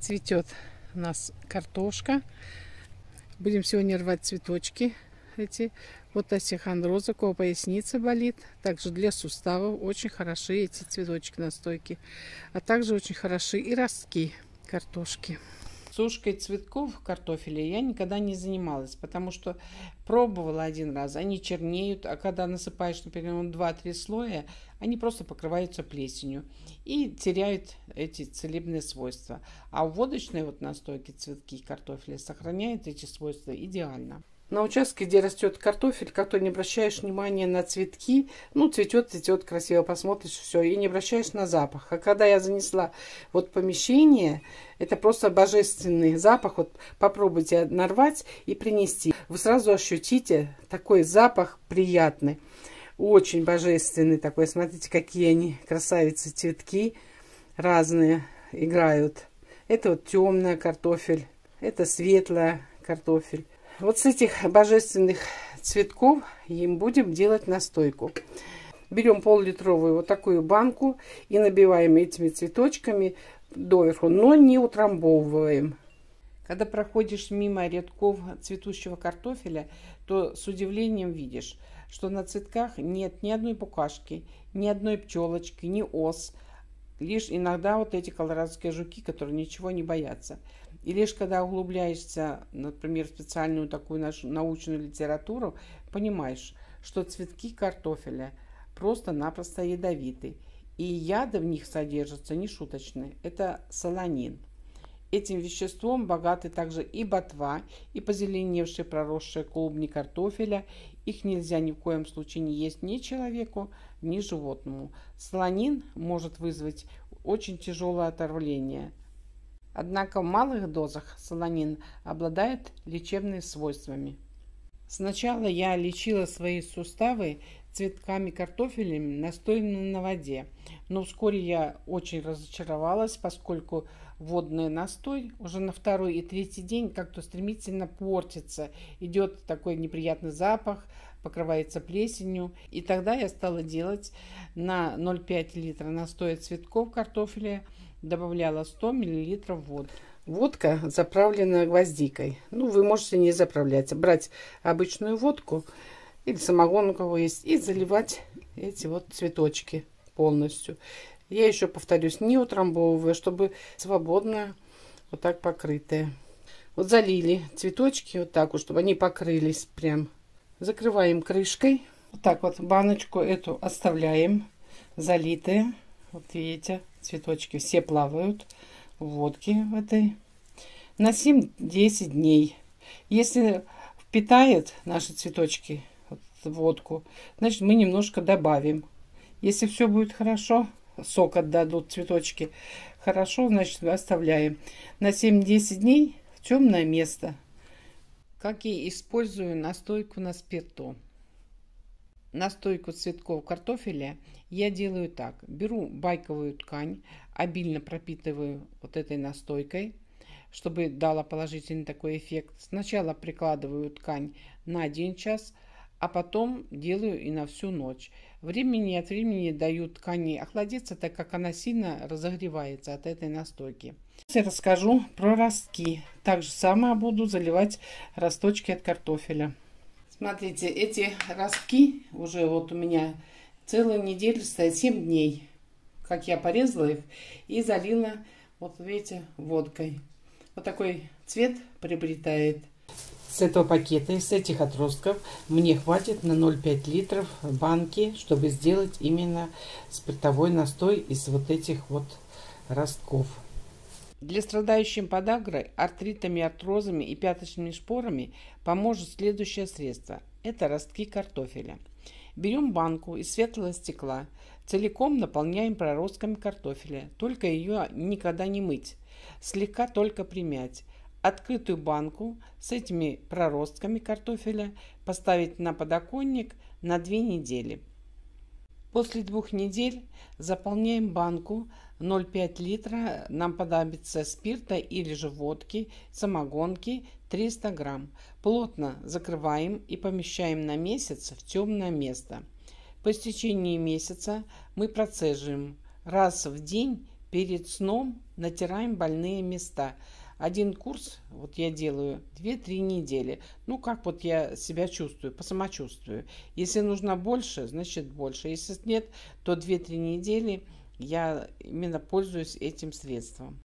цветет у нас картошка. Будем сегодня рвать цветочки эти. Вот осихондроза, кого поясница болит. Также для суставов очень хороши эти цветочки настойки. А также очень хороши и ростки картошки сушкой цветков картофеля я никогда не занималась, потому что пробовала один раз, они чернеют, а когда насыпаешь, например, 2-3 слоя, они просто покрываются плесенью и теряют эти целебные свойства. А у водочной вот настойки цветки картофеля сохраняют эти свойства идеально на участке, где растет картофель, как то не обращаешь внимания на цветки, ну, цветет, цветет, красиво посмотришь, все, и не обращаешь на запах. А когда я занесла вот помещение, это просто божественный запах, вот попробуйте нарвать и принести. Вы сразу ощутите такой запах приятный, очень божественный такой. Смотрите, какие они красавицы, цветки разные играют. Это вот темная картофель, это светлая картофель. Вот с этих божественных цветков им будем делать настойку. Берем пол-литровую вот такую банку и набиваем этими цветочками доверху, но не утрамбовываем. Когда проходишь мимо рядков цветущего картофеля, то с удивлением видишь, что на цветках нет ни одной букашки, ни одной пчелочки, ни ос, лишь иногда вот эти колорадские жуки, которые ничего не боятся. И лишь когда углубляешься, например, в специальную такую нашу научную литературу, понимаешь, что цветки картофеля просто-напросто ядовиты, и яды в них содержатся нешуточные. Это солонин. Этим веществом богаты также и ботва, и позеленевшие проросшие клубни картофеля. Их нельзя ни в коем случае не есть ни человеку, ни животному. Солонин может вызвать очень тяжелое отравление. Однако в малых дозах солонин обладает лечебными свойствами. Сначала я лечила свои суставы цветками картофелями, настоянными на воде. Но вскоре я очень разочаровалась, поскольку водный настой уже на второй и третий день как-то стремительно портится. Идет такой неприятный запах, покрывается плесенью. И тогда я стала делать на 0,5 литра настоя цветков картофеля, добавляла 100 миллилитров водки. Водка, заправленная гвоздикой. Ну, вы можете не заправлять, а брать обычную водку или самогон у кого есть, и заливать эти вот цветочки полностью. Я еще, повторюсь, не утрамбовываю, чтобы свободно вот так покрытое. Вот залили цветочки вот так вот, чтобы они покрылись прям. Закрываем крышкой. Вот так вот баночку эту оставляем залитые. Вот видите, цветочки все плавают в водке в этой. На 7-10 дней. Если впитает наши цветочки вот, водку, значит мы немножко добавим. Если все будет хорошо, сок отдадут, цветочки. Хорошо, значит, оставляем. На 7-10 дней в темное место. Как и использую настойку на спирту. Настойку цветков картофеля я делаю так. Беру байковую ткань, обильно пропитываю вот этой настойкой, чтобы дала положительный такой эффект. Сначала прикладываю ткань на 1 час – а потом делаю и на всю ночь. Времени от времени даю ткани охладиться, так как она сильно разогревается от этой настойки. Сейчас я расскажу про ростки. Так же самое буду заливать росточки от картофеля. Смотрите, эти ростки уже вот у меня целую неделю стоят, 7 дней, как я порезала их и залила, вот видите, водкой. Вот такой цвет приобретает. С этого пакета, из этих отростков, мне хватит на 0,5 литров банки, чтобы сделать именно спиртовой настой из вот этих вот ростков. Для страдающим подагрой, артритами, артрозами и пяточными шпорами поможет следующее средство. Это ростки картофеля. Берем банку из светлого стекла, целиком наполняем проростками картофеля, только ее никогда не мыть, слегка только примять открытую банку с этими проростками картофеля поставить на подоконник на две недели. После двух недель заполняем банку 0,5 литра, нам понадобится спирта или же водки, самогонки 300 грамм. Плотно закрываем и помещаем на месяц в темное место. По истечении месяца мы процеживаем. Раз в день перед сном натираем больные места – один курс вот я делаю 2-3 недели. Ну, как вот я себя чувствую, по самочувствию. Если нужно больше, значит больше. Если нет, то 2-3 недели я именно пользуюсь этим средством.